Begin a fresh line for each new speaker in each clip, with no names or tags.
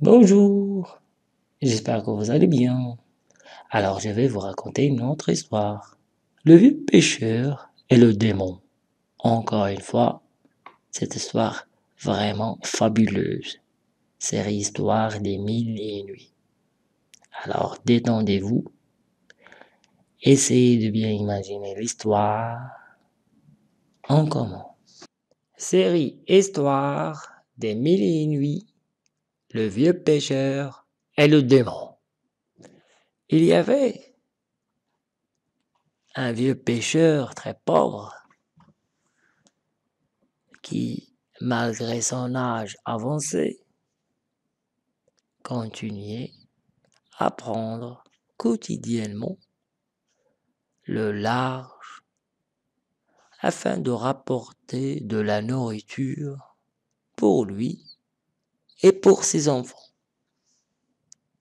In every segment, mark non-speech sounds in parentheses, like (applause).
Bonjour, j'espère que vous allez bien. Alors je vais vous raconter une autre histoire. Le vieux pêcheur et le démon. Encore une fois, cette histoire vraiment fabuleuse. Série histoire des mille et nuits. Alors détendez-vous, essayez de bien imaginer l'histoire. On commence. Série histoire des mille et nuits le vieux pêcheur et le démon. Il y avait un vieux pêcheur très pauvre qui, malgré son âge avancé, continuait à prendre quotidiennement le large afin de rapporter de la nourriture pour lui et pour ses enfants.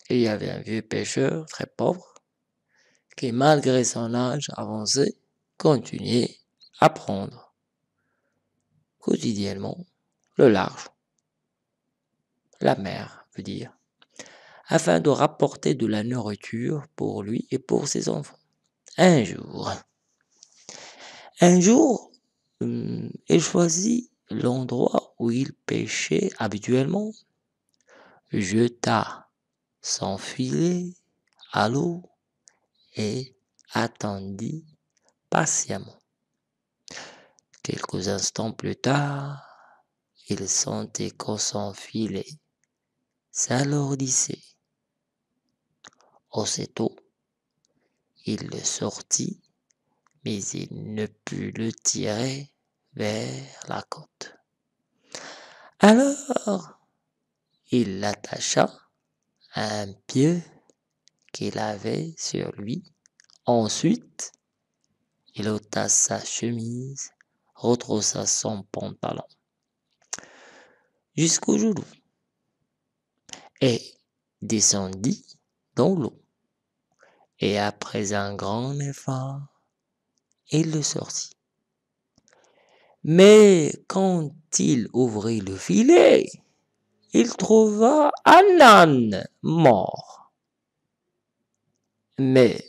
Il y avait un vieux pêcheur très pauvre qui, malgré son âge avancé, continuait à prendre quotidiennement le large, la mer veut dire, afin de rapporter de la nourriture pour lui et pour ses enfants. Un jour, un jour, hum, il choisit l'endroit où il pêchait habituellement jeta son filet à l'eau et attendit patiemment. Quelques instants plus tard, il sentait que son filet s'alourdissait. Aussitôt, il le sortit, mais il ne put le tirer vers la côte. Alors, il l'attacha à un pied qu'il avait sur lui. Ensuite, il ôta sa chemise, retroussa son pantalon jusqu'au genou et descendit dans l'eau. Et après un grand effort, il le sortit. Mais quand il ouvrit le filet, il trouva âne mort. Mais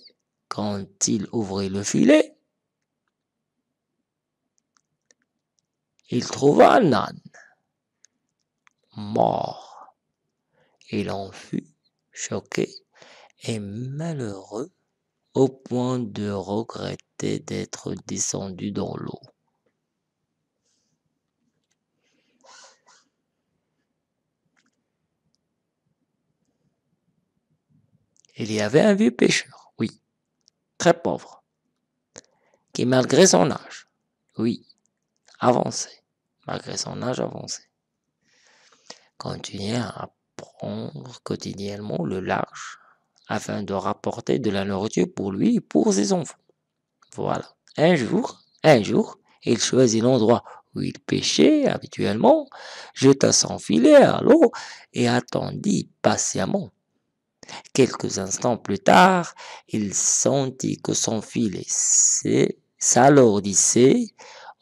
quand il ouvrit le filet, il trouva âne mort. Il en fut choqué et malheureux au point de regretter d'être descendu dans l'eau. Il y avait un vieux pêcheur, oui, très pauvre, qui malgré son âge, oui, avançait, malgré son âge avancé, continuait à prendre quotidiennement le large afin de rapporter de la nourriture pour lui et pour ses enfants. Voilà. Un jour, un jour, il choisit l'endroit où il pêchait habituellement, jeta son filet à l'eau et attendit patiemment Quelques instants plus tard, il sentit que son filet s'alourdissait.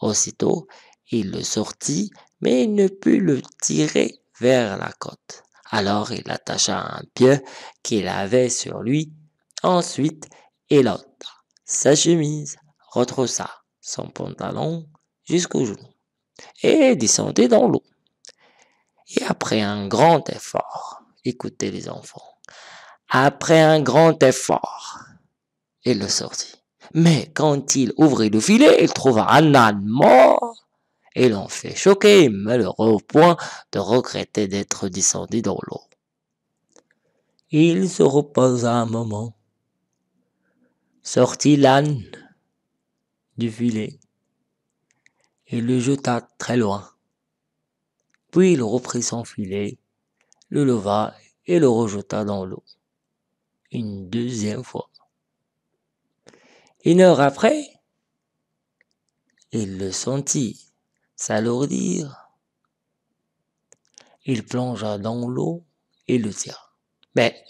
Aussitôt, il le sortit, mais il ne put le tirer vers la côte. Alors il attacha un pied qu'il avait sur lui. Ensuite, il l'autre, sa chemise, retroussa son pantalon jusqu'au genou et descendit dans l'eau. Et après un grand effort, écoutez les enfants, après un grand effort. Il le sortit. Mais quand il ouvrit le filet, il trouva un âne mort et l'en fait choquer, malheureux au point de regretter d'être descendu dans l'eau. Il se reposa un moment, sortit l'âne du filet et le jeta très loin. Puis il reprit son filet, le leva et le rejeta dans l'eau une deuxième fois. Une heure après, il le sentit s'alourdir. Il plongea dans l'eau et le tira. Mais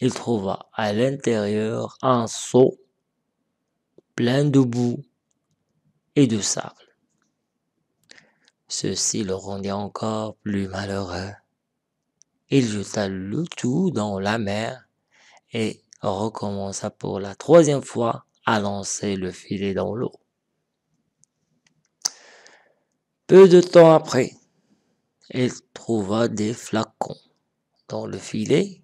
il trouva à l'intérieur un seau plein de boue et de sable. Ceci le rendit encore plus malheureux. Il jeta le tout dans la mer et recommença pour la troisième fois à lancer le filet dans l'eau. Peu de temps après, elle trouva des flacons dans le filet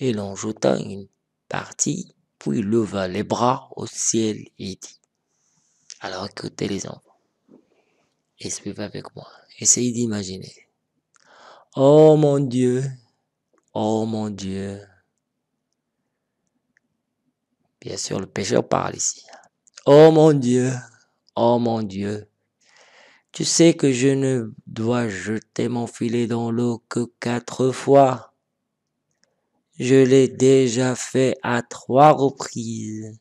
et l'enjouta jeta une partie, puis leva les bras au ciel et dit Alors écoutez les enfants et avec moi. Essayez d'imaginer. Oh mon Dieu, oh mon Dieu, Bien sûr, le pécheur parle ici. Oh mon Dieu, oh mon Dieu, tu sais que je ne dois jeter mon filet dans l'eau que quatre fois. Je l'ai déjà fait à trois reprises.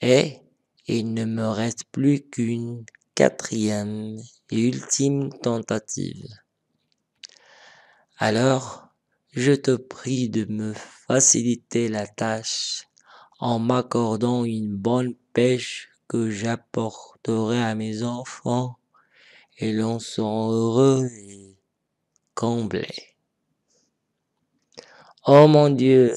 Et il ne me reste plus qu'une quatrième et ultime tentative. Alors, je te prie de me faciliter la tâche en m'accordant une bonne pêche que j'apporterai à mes enfants, et l'on sera heureux et comblé. Oh mon Dieu,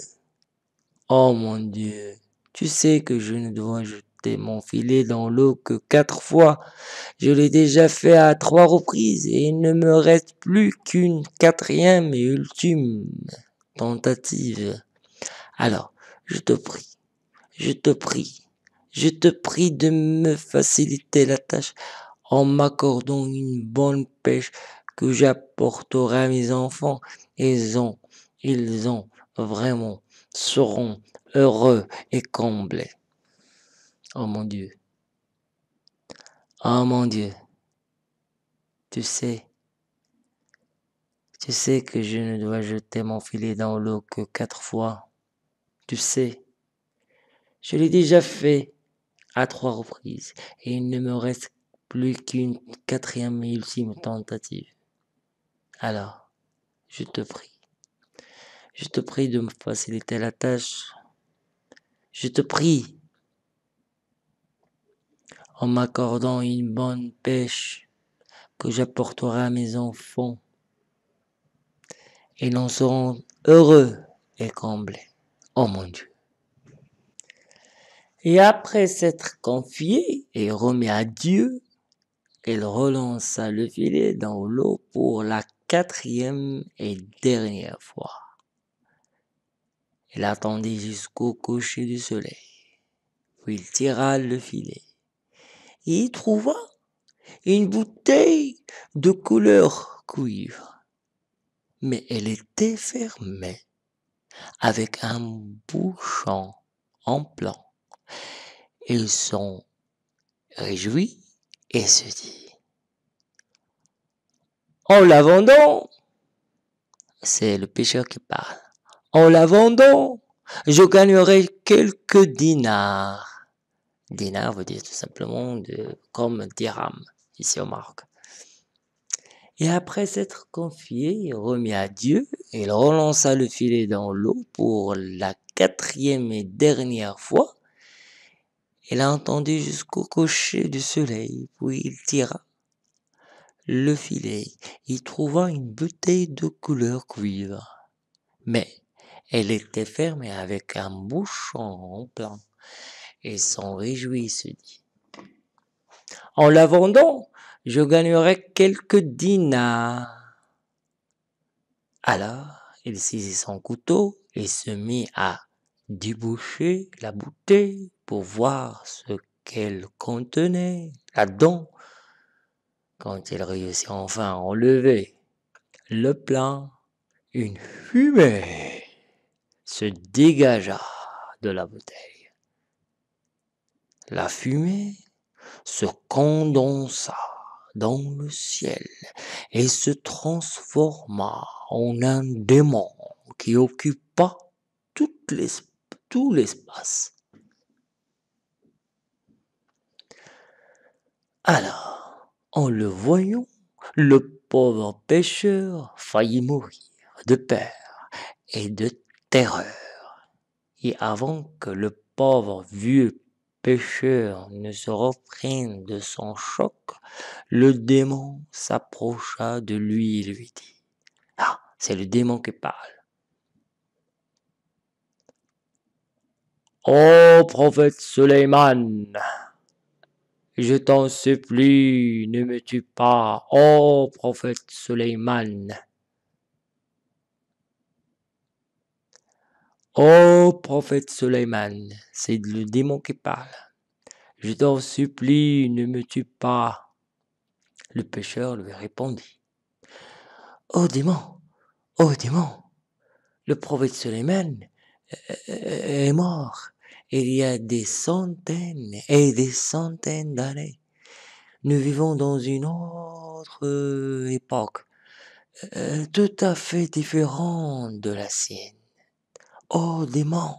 oh mon Dieu, tu sais que je ne dois jeter mon filet dans l'eau que quatre fois. Je l'ai déjà fait à trois reprises et il ne me reste plus qu'une quatrième et ultime tentative. Alors, je te prie, je te prie, je te prie de me faciliter la tâche en m'accordant une bonne pêche que j'apporterai à mes enfants. Ils ont, ils ont vraiment, seront heureux et comblés. Oh mon Dieu. Oh mon Dieu. Tu sais, tu sais que je ne dois jeter mon filet dans l'eau que quatre fois. Tu sais, je l'ai déjà fait à trois reprises et il ne me reste plus qu'une quatrième et ultime tentative. Alors, je te prie, je te prie de me faciliter la tâche. Je te prie, en m'accordant une bonne pêche que j'apporterai à mes enfants, et l'on seront heureux et comblés. Oh mon Dieu. Et après s'être confié et remis à Dieu, elle relança le filet dans l'eau pour la quatrième et dernière fois. Elle attendit jusqu'au coucher du soleil. Puis il tira le filet. Et il trouva une bouteille de couleur cuivre. Mais elle était fermée avec un bouchon en plan. Ils sont réjouis et se disent, en l'abandon, c'est le pêcheur qui parle, en la vendant, je gagnerai quelques dinars. Dinars veut dire tout simplement de, comme dirham ici au Maroc. Et après s'être confié, remis à Dieu, il relança le filet dans l'eau pour la quatrième et dernière fois il a jusqu'au cocher du soleil, puis il tira le filet Il trouva une bouteille de couleur cuivre. Mais elle était fermée avec un bouchon en plein. Et son réjouit, se dit. En la vendant, je gagnerai quelques dinars. Alors, il saisit son couteau et se mit à déboucher la bouteille pour voir ce qu'elle contenait là-dedans. Quand il réussit enfin à enlever le plein, une fumée se dégagea de la bouteille. La fumée se condensa dans le ciel et se transforma en un démon qui occupa tout l'espace Alors, en le voyant, le pauvre pêcheur faillit mourir de peur et de terreur. Et avant que le pauvre vieux pêcheur ne se reprenne de son choc, le démon s'approcha de lui et lui dit Ah, c'est le démon qui parle. Oh, prophète Suleiman je t'en supplie, ne me tue pas, ô prophète Soleiman. Ô prophète Soleiman, c'est le démon qui parle. Je t'en supplie, ne me tue pas. Le pêcheur lui répondit. Ô démon, ô démon, le prophète Soleiman est mort il y a des centaines et des centaines d'années. Nous vivons dans une autre euh, époque, euh, tout à fait différente de la sienne. Oh démon,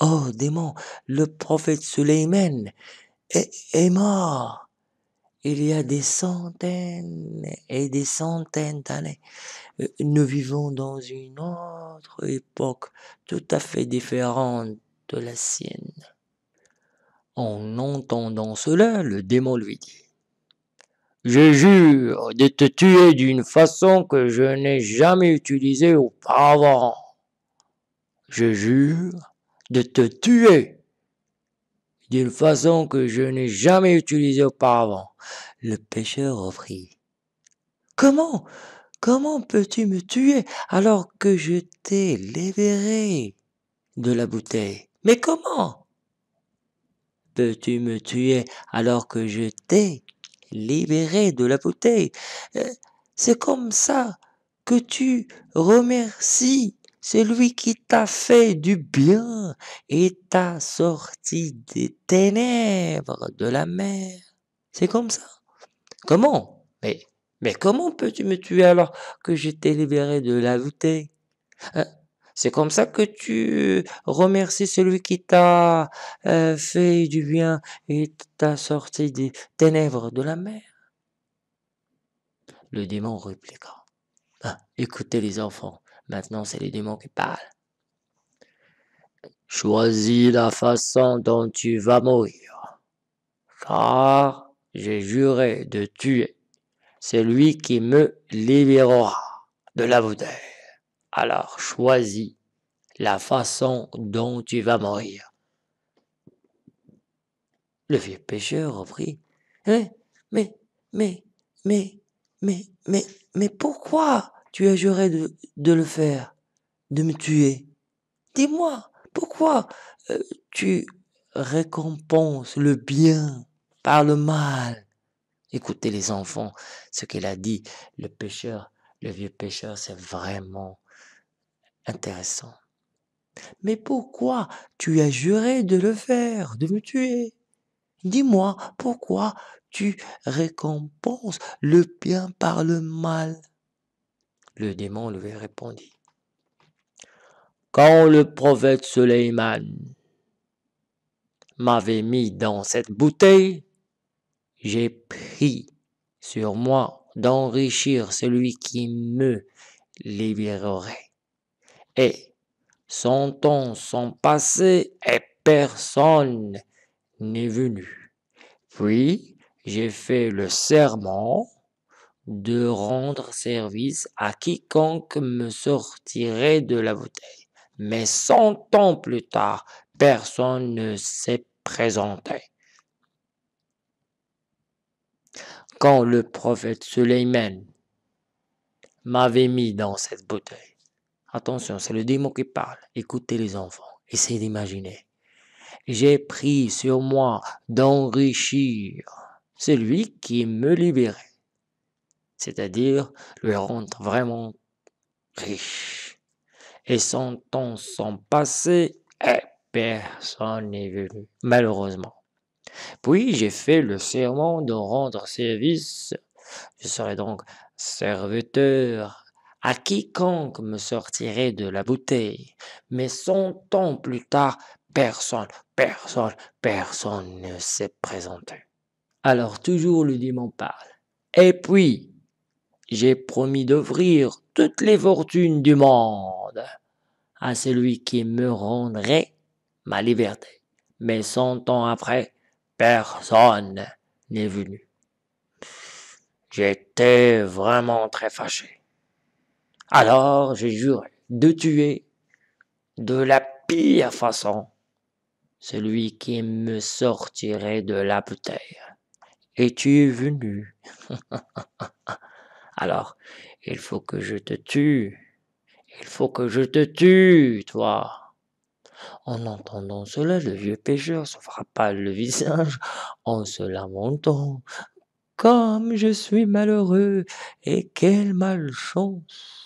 oh démon, le prophète Suleiman est mort il y a des centaines et des centaines d'années. Euh, nous vivons dans une autre époque tout à fait différente de la sienne. En entendant cela, le démon lui dit Je jure de te tuer d'une façon que je n'ai jamais utilisée auparavant. Je jure de te tuer d'une façon que je n'ai jamais utilisée auparavant. Le pêcheur offrit. Comment Comment peux-tu me tuer alors que je t'ai libéré de la bouteille mais comment peux-tu me tuer alors que je t'ai libéré de la bouteille euh, C'est comme ça que tu remercies celui qui t'a fait du bien et t'a sorti des ténèbres de la mer. C'est comme ça. Comment Mais, mais comment peux-tu me tuer alors que je t'ai libéré de la bouteille euh, c'est comme ça que tu remercies celui qui t'a euh, fait du bien et t'a sorti des ténèbres de la mer. Le démon répliqua. Ah, écoutez les enfants, maintenant c'est les démons qui parle. Choisis la façon dont tu vas mourir, car j'ai juré de tuer celui qui me libérera de la bouteille. Alors choisis la façon dont tu vas mourir. Le vieux pêcheur reprit. Hein, mais, mais, mais, mais, mais, mais pourquoi tu as juré de, le faire, de me tuer Dis-moi, pourquoi euh, tu récompenses le bien par le mal Écoutez les enfants, ce qu'il a dit, le pêcheur, le vieux pêcheur, c'est vraiment intéressant. Mais pourquoi tu as juré de le faire, de me tuer Dis-moi pourquoi tu récompenses le bien par le mal. Le démon lui répondit. Quand le prophète Soleiman m'avait mis dans cette bouteille, j'ai pris sur moi d'enrichir celui qui me libérerait et son ans sont passés et personne n'est venu. Puis j'ai fait le serment de rendre service à quiconque me sortirait de la bouteille. Mais cent ans plus tard, personne ne s'est présenté. Quand le prophète Suleiman m'avait mis dans cette bouteille, Attention, c'est le démon qui parle. Écoutez les enfants. Essayez d'imaginer. J'ai pris sur moi d'enrichir celui qui me libérait. C'est-à-dire le rendre vraiment riche. Et son temps sont passés et personne n'est venu, malheureusement. Puis j'ai fait le serment de rendre service. Je serai donc serviteur à quiconque me sortirait de la bouteille. Mais cent ans plus tard, personne, personne, personne ne s'est présenté. Alors toujours le démon parle. Et puis, j'ai promis d'offrir toutes les fortunes du monde à celui qui me rendrait ma liberté. Mais cent ans après, personne n'est venu. J'étais vraiment très fâché. Alors, je jure de tuer de la pire façon celui qui me sortirait de la bouteille. Et tu es venu. (laughs) Alors, il faut que je te tue. Il faut que je te tue, toi. En entendant cela, le vieux pêcheur se frappa le visage en se lamentant. Comme je suis malheureux et quelle malchance.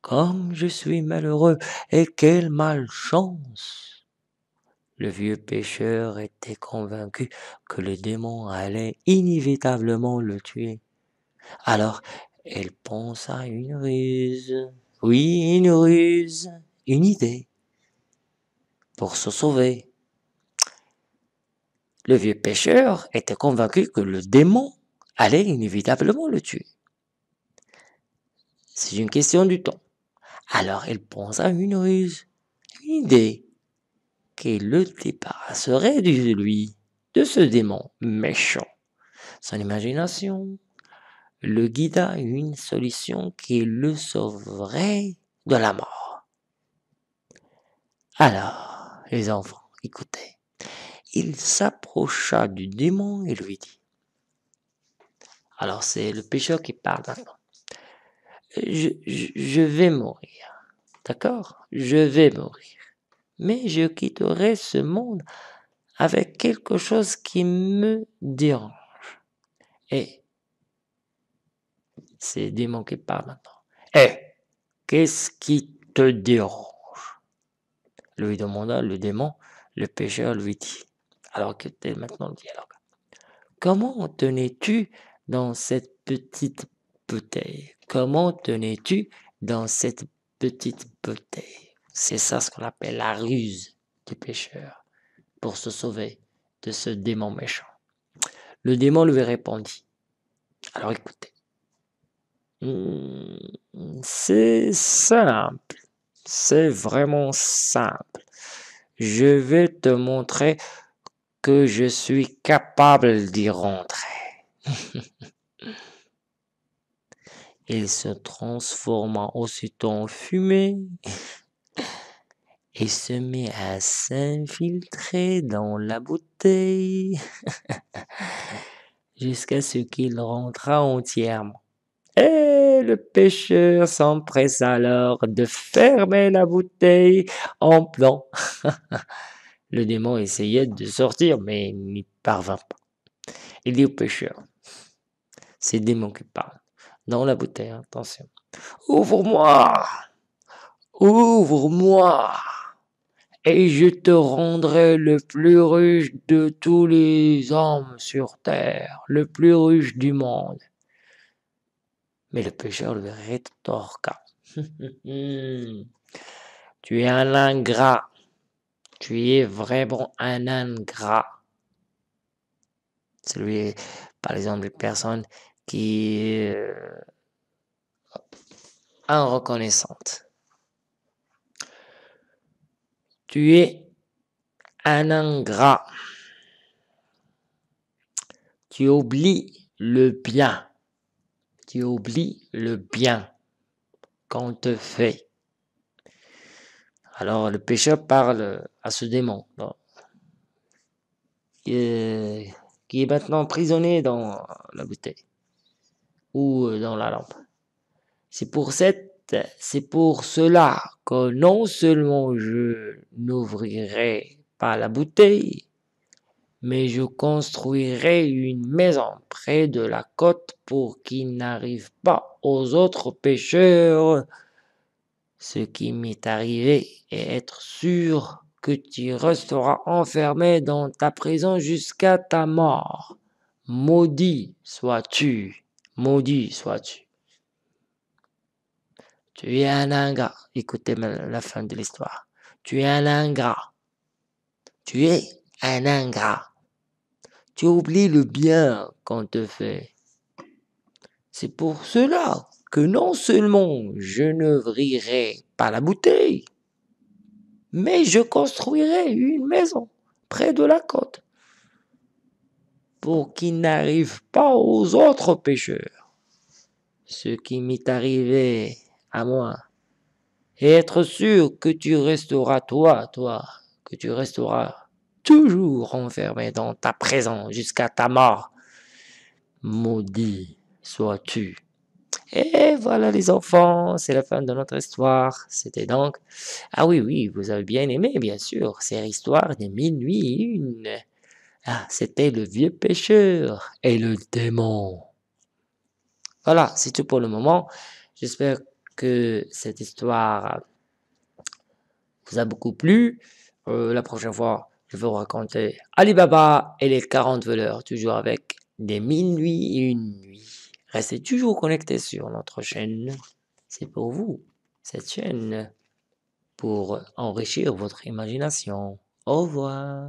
Comme je suis malheureux et quelle malchance. Le vieux pêcheur était convaincu que le démon allait inévitablement le tuer. Alors elle pensa une ruse, oui une ruse, une idée, pour se sauver. Le vieux pêcheur était convaincu que le démon allait inévitablement le tuer. C'est une question du temps. Alors il pense à une ruse, une idée, qui le débarrasserait de lui, de ce démon méchant. Son imagination le guida à une solution qui le sauverait de la mort. Alors, les enfants, écoutez, il s'approcha du démon et lui dit, alors c'est le pécheur qui parle maintenant je, vais mourir. D'accord Je vais mourir. Mais je quitterai ce monde avec quelque chose qui me dérange. Et c'est démon qui parle maintenant. Eh, qu'est-ce qui te dérange Lui demanda le démon. Le pécheur lui dit, alors que es maintenant le dialogue, comment tenais-tu dans cette petite Comment tenais-tu dans cette petite bouteille C'est ça ce qu'on appelle la ruse du pécheur pour se sauver de ce démon méchant. Le démon lui répondit. Alors écoutez, hmm, c'est simple, c'est vraiment simple. Je vais te montrer que je suis capable d'y rentrer. (laughs) Il se transforma aussitôt en fumée et se met à s'infiltrer dans la bouteille (laughs) jusqu'à ce qu'il rentra entièrement. Et le pêcheur s'empresse alors de fermer la bouteille en plan. (laughs) le démon essayait de sortir, mais n'y parvint pas. Il dit au pêcheur, c'est démon qui parle dans la bouteille, attention. Ouvre-moi Ouvre-moi Et je te rendrai le plus riche de tous les hommes sur terre, le plus riche du monde. Mais le pêcheur le rétorqua. (laughs) tu es un ingrat. Tu es vraiment un ingrat. Celui, par exemple, les personnes qui est en euh, reconnaissante. Tu es un ingrat. Tu oublies le bien. Tu oublies le bien qu'on te fait. Alors le pécheur parle à ce démon qui, est, maintenant prisonnier dans la bouteille. Euh, dans la lampe. C'est pour cette, c'est pour cela que non seulement je n'ouvrirai pas la bouteille, mais je construirai une maison près de la côte pour qu'il n'arrive pas aux autres pêcheurs ce qui m'est arrivé et être sûr que tu resteras enfermé dans ta prison jusqu'à ta mort. Maudit sois-tu maudit sois-tu. Tu es un ingrat. Écoutez la fin de l'histoire. Tu es un ingrat. Tu es un ingrat. Tu oublies le bien qu'on te fait. C'est pour cela que non seulement je ne pas la bouteille, mais je construirai une maison près de la côte pour qu'il n'arrive pas aux autres pécheurs. Ce qui m'est arrivé à moi. Et être sûr que tu resteras toi, toi, que tu resteras toujours enfermé dans ta présence jusqu'à ta mort. Maudit sois-tu. Et voilà les enfants, c'est la fin de notre histoire. C'était donc... Ah oui, oui, vous avez bien aimé, bien sûr, c'est histoire des minuit une. Ah, c'était le vieux pêcheur et le démon. Voilà, c'est tout pour le moment. J'espère que cette histoire vous a beaucoup plu. Euh, la prochaine fois, je vais vous raconter Alibaba et les 40 voleurs, toujours avec des minuit. et une nuit. Restez toujours connectés sur notre chaîne. C'est pour vous, cette chaîne, pour enrichir votre imagination. Au revoir.